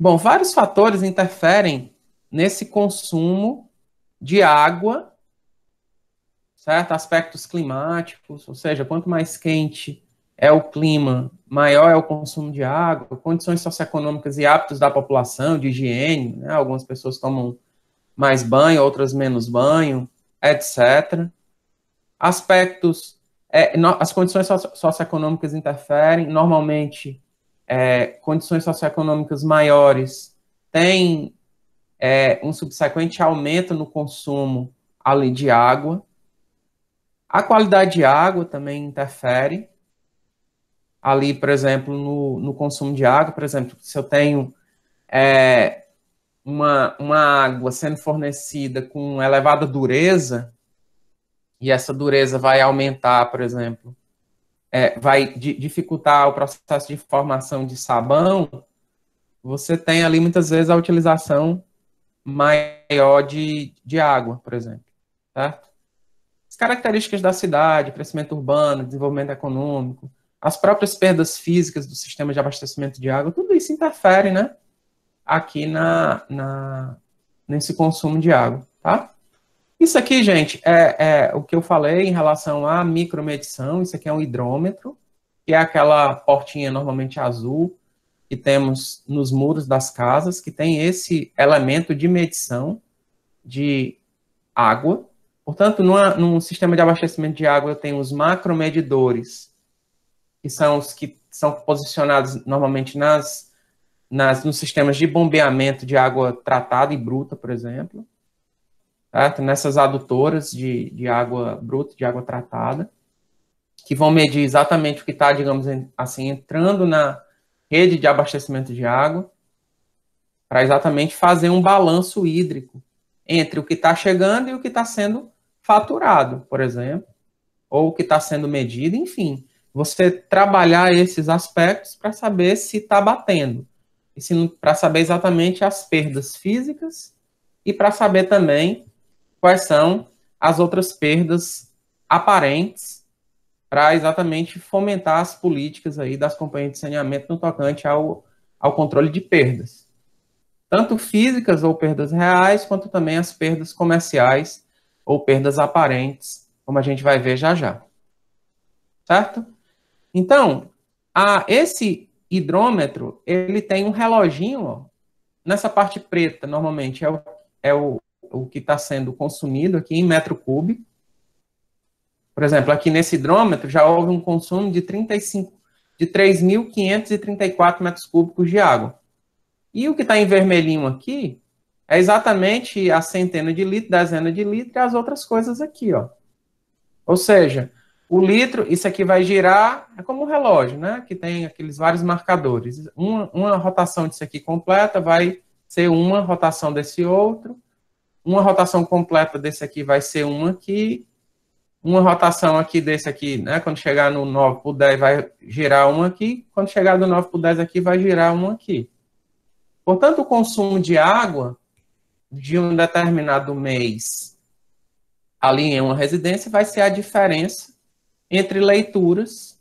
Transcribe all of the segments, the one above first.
Bom, vários fatores interferem nesse consumo de água, certo? Aspectos climáticos, ou seja, quanto mais quente é o clima, maior é o consumo de água, condições socioeconômicas e hábitos da população, de higiene, né? algumas pessoas tomam mais banho, outras menos banho, etc. Aspectos, é, no, as condições socioeconômicas interferem, normalmente é, condições socioeconômicas maiores, tem é, um subsequente aumento no consumo ali de água. A qualidade de água também interfere. Ali, por exemplo, no, no consumo de água, por exemplo, se eu tenho é, uma, uma água sendo fornecida com elevada dureza, e essa dureza vai aumentar, por exemplo, é, vai dificultar o processo de formação de sabão, você tem ali muitas vezes a utilização maior de, de água, por exemplo. Certo? As características da cidade, crescimento urbano, desenvolvimento econômico, as próprias perdas físicas do sistema de abastecimento de água, tudo isso interfere, né? Aqui na, na nesse consumo de água, tá? Isso aqui, gente, é, é, o que eu falei em relação à micromedição. Isso aqui é um hidrômetro, que é aquela portinha normalmente azul que temos nos muros das casas, que tem esse elemento de medição de água. Portanto, numa, num sistema de abastecimento de água, eu tenho os macromedidores, que são os que são posicionados normalmente nas, nas, nos sistemas de bombeamento de água tratada e bruta, por exemplo Tá? nessas adutoras de, de água bruta, de água tratada, que vão medir exatamente o que está, digamos assim, entrando na rede de abastecimento de água, para exatamente fazer um balanço hídrico entre o que está chegando e o que está sendo faturado, por exemplo, ou o que está sendo medido, enfim. Você trabalhar esses aspectos para saber se está batendo, para saber exatamente as perdas físicas, e para saber também quais são as outras perdas aparentes para exatamente fomentar as políticas aí das companhias de saneamento no tocante ao, ao controle de perdas, tanto físicas ou perdas reais, quanto também as perdas comerciais ou perdas aparentes, como a gente vai ver já já. Certo? Então, a, esse hidrômetro, ele tem um reloginho, ó, nessa parte preta, normalmente, é o, é o o que está sendo consumido aqui em metro cúbico. Por exemplo, aqui nesse hidrômetro já houve um consumo de 35 de 3.534 metros cúbicos de água. E o que está em vermelhinho aqui é exatamente a centena de litro, dezena de litro e as outras coisas aqui, ó. Ou seja, o litro, isso aqui vai girar, é como um relógio, né? Que tem aqueles vários marcadores. Uma, uma rotação disso aqui completa vai ser uma rotação desse outro, uma rotação completa desse aqui vai ser uma aqui, uma rotação aqui desse aqui, né? Quando chegar no 9 por 10 vai girar uma aqui, quando chegar do 9 por 10 aqui vai girar uma aqui. Portanto, o consumo de água de um determinado mês ali em uma residência vai ser a diferença entre leituras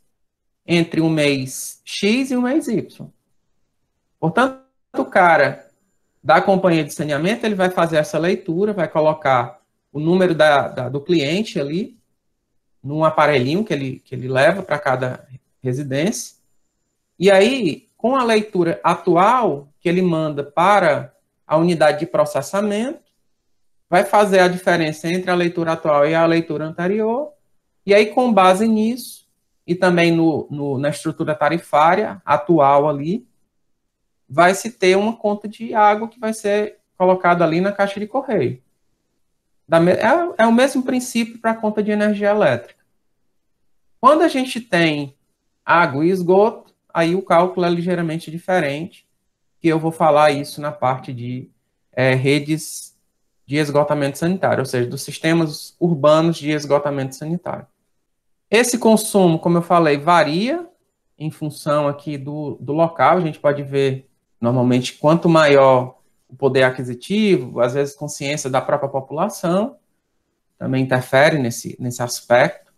entre um mês X e um mês Y. Portanto, o cara da companhia de saneamento, ele vai fazer essa leitura, vai colocar o número da, da, do cliente ali, num aparelhinho que ele, que ele leva para cada residência. E aí, com a leitura atual que ele manda para a unidade de processamento, vai fazer a diferença entre a leitura atual e a leitura anterior. E aí, com base nisso, e também no, no na estrutura tarifária atual ali, vai se ter uma conta de água que vai ser colocada ali na caixa de correio. É, é, o mesmo princípio para a conta de energia elétrica. Quando a gente tem água e esgoto, aí o cálculo é ligeiramente diferente, que eu vou falar isso na parte de é, redes de esgotamento sanitário, ou seja, dos sistemas urbanos de esgotamento sanitário. Esse consumo, como eu falei, varia em função aqui do, do local, a gente pode ver Normalmente, quanto maior o poder aquisitivo, às vezes consciência da própria população também interfere nesse, nesse aspecto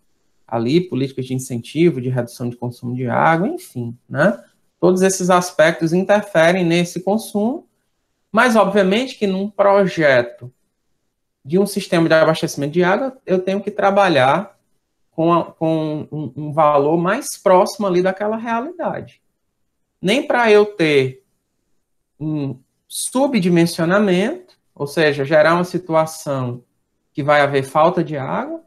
ali, políticas de incentivo, de redução de consumo de água, enfim, né? Todos esses aspectos interferem nesse consumo, mas obviamente que num projeto de um sistema de abastecimento de água, eu tenho que trabalhar com, a, com um, um valor mais próximo ali daquela realidade. Nem para eu ter um subdimensionamento, ou seja, gerar uma situação que vai haver falta de água,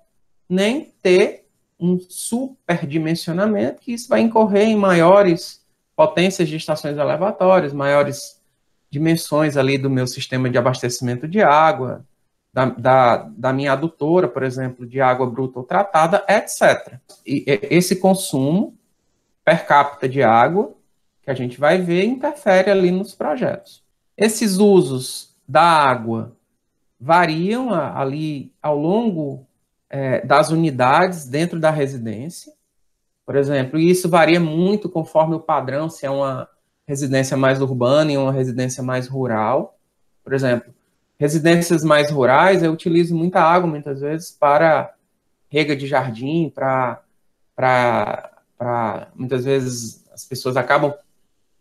nem ter um superdimensionamento, que isso vai incorrer em maiores potências de estações elevatórias, maiores dimensões ali do meu sistema de abastecimento de água, da, da, da, minha adutora, por exemplo, de água bruta ou tratada, etc. E, esse consumo per capita de água que a gente vai ver interfere ali nos projetos. Esses usos da água variam ali ao longo é, das unidades dentro da residência, por exemplo, e isso varia muito conforme o padrão, se é uma residência mais urbana e uma residência mais rural. Por exemplo, residências mais rurais, eu utilizo muita água muitas vezes para rega de jardim, para muitas vezes as pessoas acabam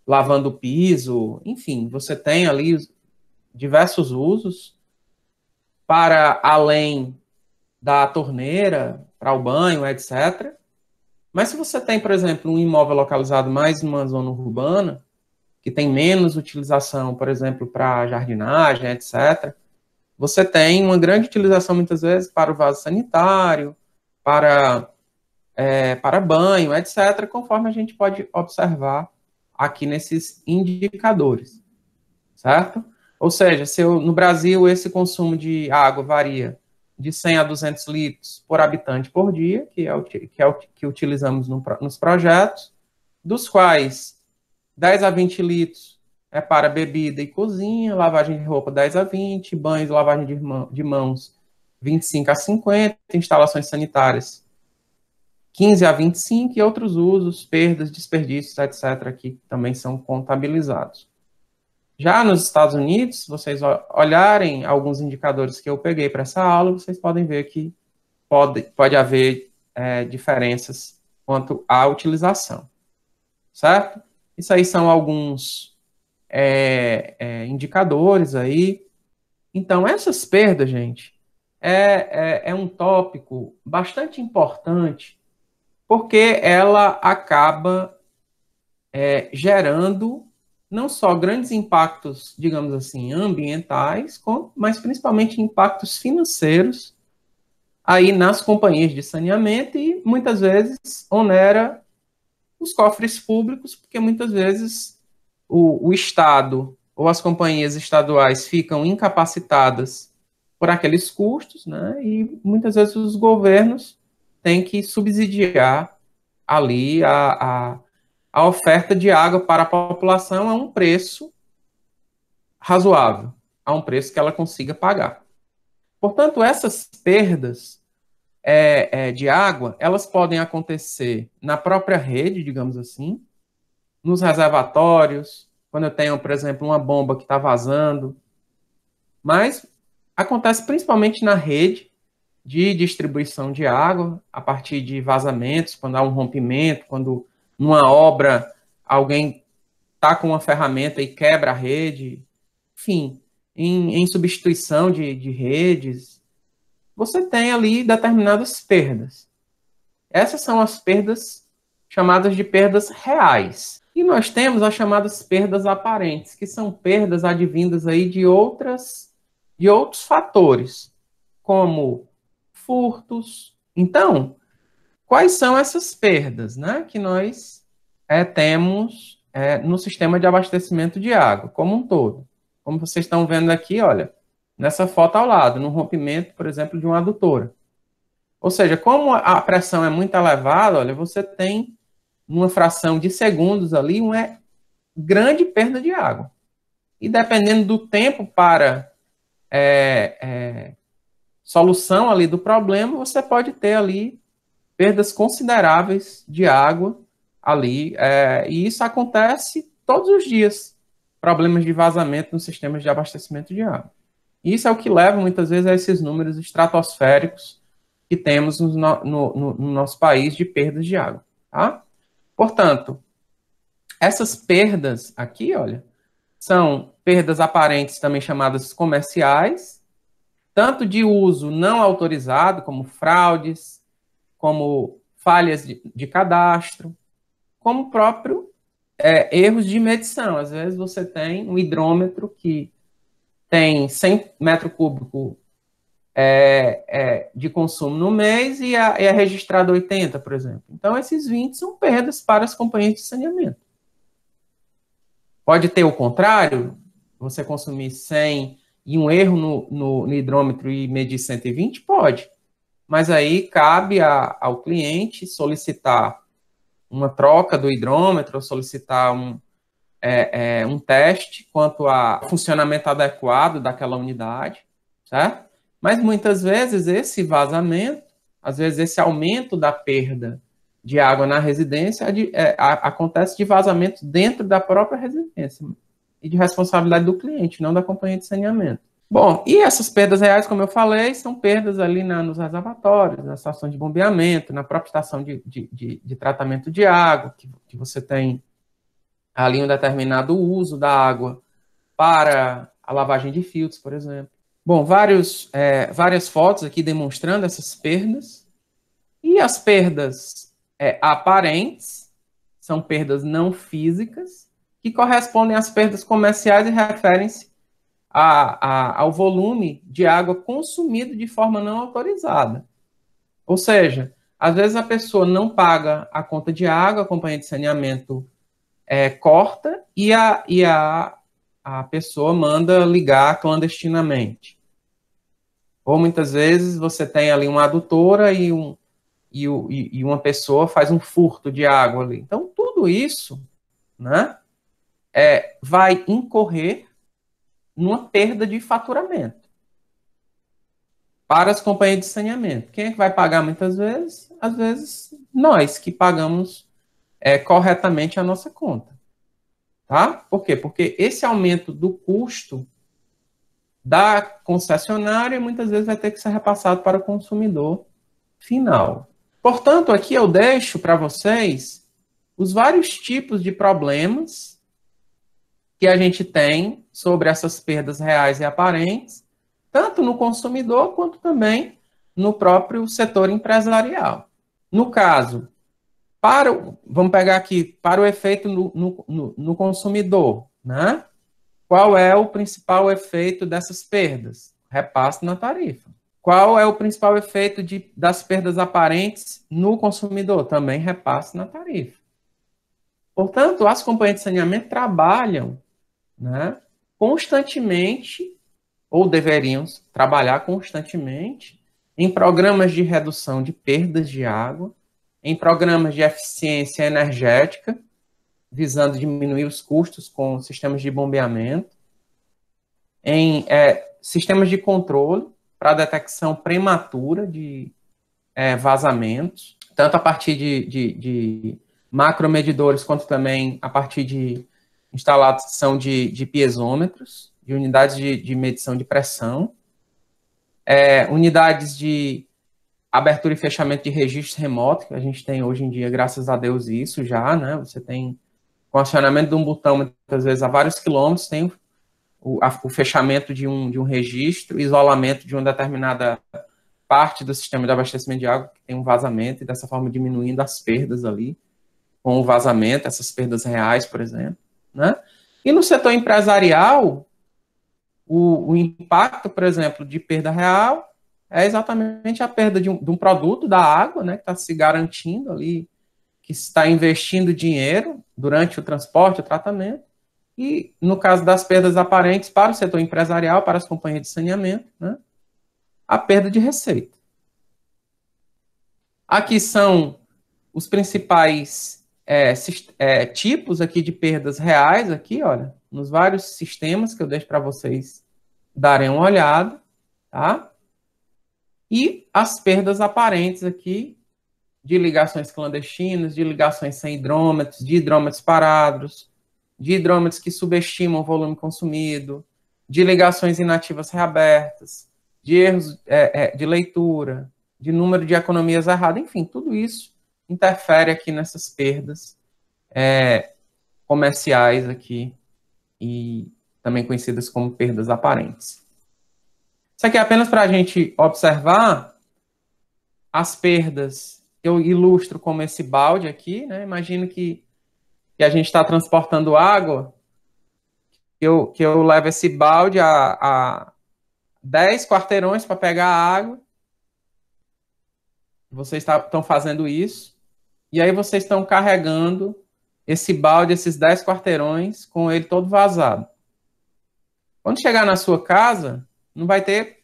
lavando o piso, enfim, você tem ali diversos usos para além da torneira, para o banho, etc. Mas se você tem, por exemplo, um imóvel localizado mais numa zona urbana, que tem menos utilização, por exemplo, para jardinagem, etc., você tem uma grande utilização, muitas vezes, para o vaso sanitário, para, é, para banho, etc., conforme a gente pode observar aqui nesses indicadores, certo? Ou seja, se eu, no Brasil esse consumo de água varia de 100 a 200 litros por habitante por dia, que é o que, é o, que utilizamos no, nos projetos, dos quais 10 a 20 litros é para bebida e cozinha, lavagem de roupa 10 a 20, banhos, lavagem de, mão, de mãos 25 a 50, instalações sanitárias 15 a 25 e outros usos, perdas, desperdícios, etc., que também são contabilizados. Já nos Estados Unidos, vocês olharem alguns indicadores que eu peguei para essa aula, vocês podem ver que pode, pode haver é, diferenças quanto à utilização, certo? Isso aí são alguns é, é, indicadores aí. Então, essas perdas, gente, é, é, é um tópico bastante importante porque ela acaba é, gerando não só grandes impactos, digamos assim, ambientais, mas principalmente impactos financeiros aí nas companhias de saneamento e muitas vezes onera os cofres públicos, porque muitas vezes o, o Estado ou as companhias estaduais ficam incapacitadas por aqueles custos, né? E muitas vezes os governos tem que subsidiar ali a, a, a oferta de água para a população a um preço razoável, a um preço que ela consiga pagar. Portanto, essas perdas é, é, de água, elas podem acontecer na própria rede, digamos assim, nos reservatórios, quando eu tenho, por exemplo, uma bomba que está vazando, mas acontece principalmente na rede de distribuição de água a partir de vazamentos, quando há um rompimento, quando numa obra alguém está com uma ferramenta e quebra a rede, enfim, em, em substituição de, de redes, você tem ali determinadas perdas. Essas são as perdas chamadas de perdas reais. E nós temos as chamadas perdas aparentes, que são perdas advindas aí de outras de outros fatores, como furtos. Então, quais são essas perdas né, que nós é, temos é, no sistema de abastecimento de água como um todo? Como vocês estão vendo aqui, olha, nessa foto ao lado, no rompimento, por exemplo, de uma adutora. Ou seja, como a pressão é muito elevada, olha, você tem numa fração de segundos ali uma grande perda de água. E dependendo do tempo para é, é solução ali do problema, você pode ter ali perdas consideráveis de água ali, é, e isso acontece todos os dias, problemas de vazamento nos sistemas de abastecimento de água. Isso é o que leva muitas vezes a esses números estratosféricos que temos no, no, no, no nosso país de perdas de água. Tá? Portanto, essas perdas aqui, olha, são perdas aparentes, também chamadas comerciais, tanto de uso não autorizado, como fraudes, como falhas de, de cadastro, como próprio é, erros de medição. Às vezes você tem um hidrômetro que tem 100 metros cúbicos é, é, de consumo no mês e é, é registrado 80, por exemplo. Então, esses 20 são perdas para as companhias de saneamento. Pode ter o contrário, você consumir 100 e um erro no, no, no hidrômetro e medir 120? Pode. Mas aí cabe a, ao cliente solicitar uma troca do hidrômetro, solicitar um, é, é, um teste quanto ao funcionamento adequado daquela unidade, certo? Mas muitas vezes esse vazamento, às vezes esse aumento da perda de água na residência é, é acontece de vazamento dentro da própria residência e de responsabilidade do cliente, não da companhia de saneamento. Bom, e essas perdas reais, como eu falei, são perdas ali na, nos reservatórios, na estação de bombeamento, na própria estação de, de, de, de tratamento de água, que, que, você tem ali um determinado uso da água para a lavagem de filtros, por exemplo. Bom, vários, é, várias fotos aqui demonstrando essas perdas. E as perdas é, aparentes são perdas não físicas, que correspondem às perdas comerciais e referem-se ao volume de água consumido de forma não autorizada. Ou seja, às vezes a pessoa não paga a conta de água, a companhia de saneamento é, corta e, a, e a, a pessoa manda ligar clandestinamente. Ou muitas vezes você tem ali uma adutora e, um, e, e uma pessoa faz um furto de água ali. Então, tudo isso, né? é, vai incorrer numa perda de faturamento para as companhias de saneamento. Quem é que vai pagar muitas vezes? Às vezes nós que pagamos é, corretamente a nossa conta. Tá? Por quê? Porque esse aumento do custo da concessionária muitas vezes vai ter que ser repassado para o consumidor final. Portanto, aqui eu deixo para vocês os vários tipos de problemas que a gente tem sobre essas perdas reais e aparentes, tanto no consumidor quanto também no próprio setor empresarial. No caso, para o, vamos pegar aqui, para o efeito no, no, no consumidor, né? Qual é o principal efeito dessas perdas? Repasse na tarifa. Qual é o principal efeito de, das perdas aparentes no consumidor? Também repasse na tarifa. Portanto, as companhias de saneamento trabalham né, constantemente, ou deveriam trabalhar constantemente, em programas de redução de perdas de água, em programas de eficiência energética, visando diminuir os custos com sistemas de bombeamento, em é, sistemas de controle para detecção prematura de é, vazamentos, tanto a partir de, de, de macromedidores quanto também a partir de instalação de, de piezômetros, de unidades de, de medição de pressão, é, unidades de abertura e fechamento de registros remoto, que a gente tem hoje em dia, graças a Deus, isso já, né? Você tem, com acionamento de um botão, muitas vezes, a vários quilômetros, tem o, a, o fechamento de um, de um registro, isolamento de uma determinada parte do sistema de abastecimento de água, que tem um vazamento, e dessa forma diminuindo as perdas ali, com o vazamento, essas perdas reais, por exemplo. Né? E no setor empresarial, o, o impacto, por exemplo, de perda real é exatamente a perda de um, de um produto, da água, né, que está se garantindo ali, que está investindo dinheiro durante o transporte, o tratamento, e no caso das perdas aparentes para o setor empresarial, para as companhias de saneamento, né, a perda de receita. Aqui são os principais é, é, tipos aqui de perdas reais, aqui, olha, nos vários sistemas que eu deixo para vocês darem uma olhada, tá? E as perdas aparentes aqui de ligações clandestinas, de ligações sem hidrômetros, de hidrômetros parados, de hidrômetros que subestimam o volume consumido, de ligações inativas reabertas, de erros é, é de leitura, de número de economias erradas, enfim, tudo isso interfere aqui nessas perdas é, comerciais aqui e também conhecidas como perdas aparentes. Isso aqui é apenas para a gente observar as perdas. Eu ilustro como esse balde aqui, né? Imagino que, que a gente está transportando água, que eu, que eu levo esse balde a, a 10 quarteirões para pegar a água. Vocês estão tá, fazendo isso e aí vocês estão carregando esse balde, esses 10 quarteirões, com ele todo vazado. Quando chegar na sua casa, não vai ter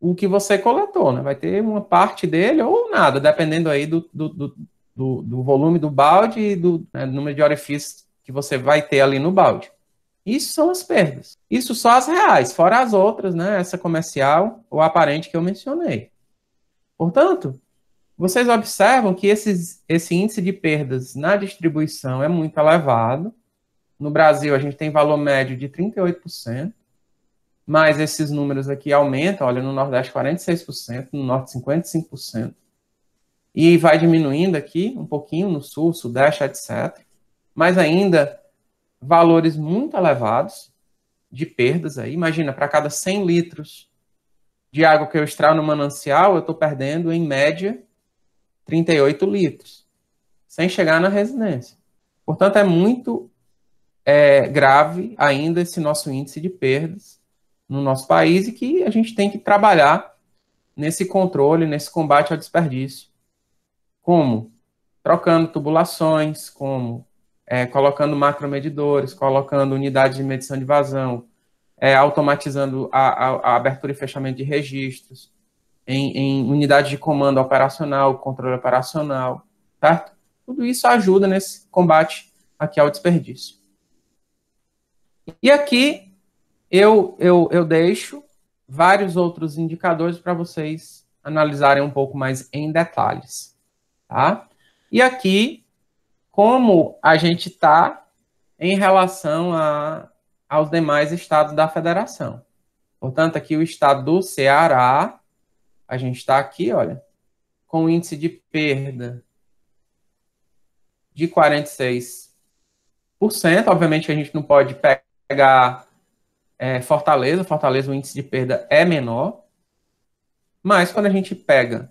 o que você coletou, né? Vai ter uma parte dele ou nada, dependendo aí do, do, do, do volume do balde e do né, número de orifícios que você vai ter ali no balde. Isso são as perdas. Isso só as reais, fora as outras, né? Essa comercial ou aparente que eu mencionei. Portanto, vocês observam que esses, esse índice de perdas na distribuição é muito elevado. No Brasil, a gente tem valor médio de 38%, mas esses números aqui aumentam, olha, no Nordeste 46%, no Norte 55%, e vai diminuindo aqui um pouquinho no Sul, Sudeste, etc. Mas ainda valores muito elevados de perdas aí. Imagina, para cada 100 litros de água que eu extraio no manancial, eu estou perdendo, em média, 38 litros, sem chegar na residência. Portanto, é muito é, grave ainda esse nosso índice de perdas no nosso país e que a gente tem que trabalhar nesse controle, nesse combate ao desperdício. Como? Trocando tubulações, como é, colocando macromedidores, colocando unidades de medição de vazão, é, automatizando a, a, a abertura e fechamento de registros, em, em unidade de comando operacional, controle operacional, certo? Tá? Tudo isso ajuda nesse combate aqui ao desperdício. E aqui eu, eu, eu deixo vários outros indicadores para vocês analisarem um pouco mais em detalhes, tá? E aqui, como a gente está em relação a, aos demais estados da federação. Portanto, aqui o estado do Ceará a gente está aqui, olha, com índice de perda de 46%. Obviamente, a gente não pode pegar é, Fortaleza. Fortaleza, o índice de perda é menor. Mas quando a gente pega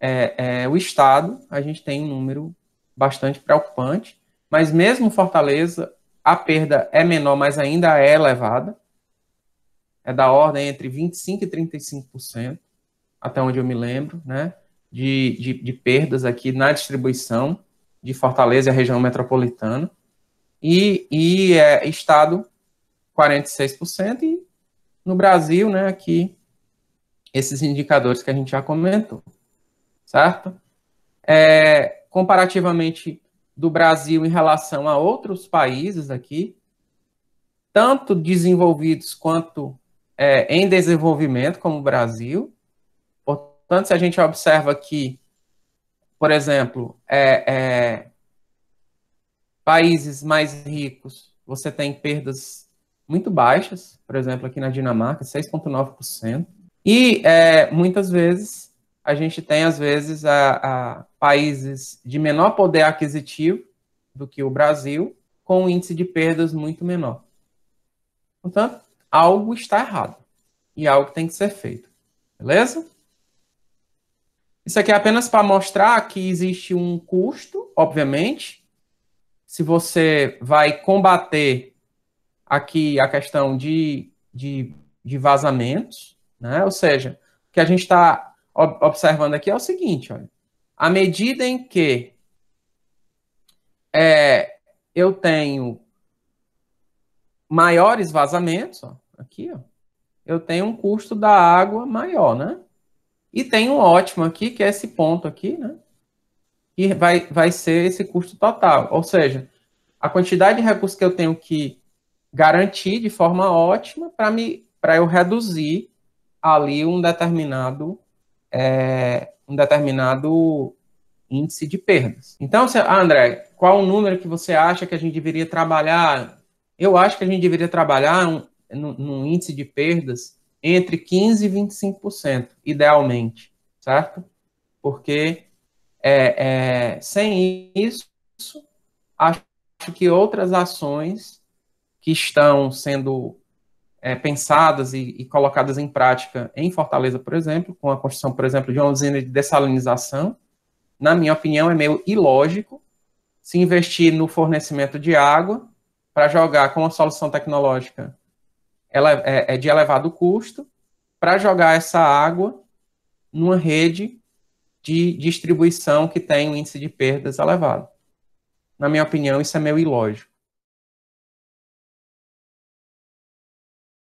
é, é, o Estado, a gente tem um número bastante preocupante. Mas mesmo Fortaleza, a perda é menor, mas ainda é elevada. É da ordem entre 25% e 35% até onde eu me lembro, né, de, de, de perdas aqui na distribuição de Fortaleza e a região metropolitana, e, e é, Estado 46%, e no Brasil, né, aqui, esses indicadores que a gente já comentou, certo? É, comparativamente do Brasil em relação a outros países aqui, tanto desenvolvidos quanto é, em desenvolvimento, como o Brasil, tanto se a gente observa que, por exemplo, é, é, países mais ricos, você tem perdas muito baixas, por exemplo, aqui na Dinamarca, 6,9%. E é, muitas vezes a gente tem, às vezes, a, a países de menor poder aquisitivo do que o Brasil, com um índice de perdas muito menor. Portanto, algo está errado e algo tem que ser feito. Beleza? Isso aqui é apenas para mostrar que existe um custo, obviamente. Se você vai combater aqui a questão de, de, de vazamentos, né? ou seja, o que a gente está observando aqui é o seguinte, olha. À medida em que é, eu tenho maiores vazamentos, ó, aqui, ó, eu tenho um custo da água maior, né? E tem um ótimo aqui, que é esse ponto aqui, né? E vai, vai ser esse custo total. Ou seja, a quantidade de recursos que eu tenho que garantir de forma ótima para me para eu reduzir ali um determinado é, um determinado índice de perdas. Então, se, ah, André, qual o número que você acha que a gente deveria trabalhar? Eu acho que a gente deveria trabalhar um, num índice de perdas entre 15% e 25%, idealmente, certo? Porque é, é, sem isso, acho que outras ações que estão sendo é, pensadas e, e, colocadas em prática em Fortaleza, por exemplo, com a construção, por exemplo, de uma usina de dessalinização, na minha opinião, é meio ilógico se investir no fornecimento de água para jogar com uma solução tecnológica é, é de elevado custo para jogar essa água numa rede de distribuição que tem um índice de perdas elevado. Na minha opinião, isso é meio ilógico.